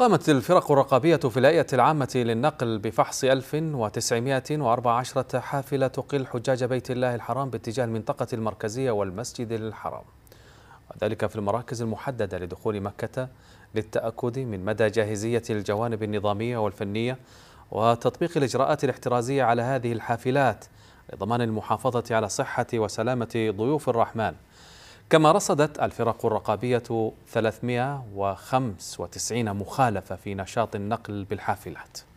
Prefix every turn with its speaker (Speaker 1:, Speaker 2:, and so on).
Speaker 1: قامت الفرق الرقابية في الهيئة العامة للنقل بفحص 1914 حافلة تقل حجاج بيت الله الحرام باتجاه المنطقة المركزية والمسجد الحرام وذلك في المراكز المحددة لدخول مكة للتأكد من مدى جاهزية الجوانب النظامية والفنية وتطبيق الإجراءات الاحترازية على هذه الحافلات لضمان المحافظة على صحة وسلامة ضيوف الرحمن كما رصدت الفرق الرقابية 395 مخالفة في نشاط النقل بالحافلات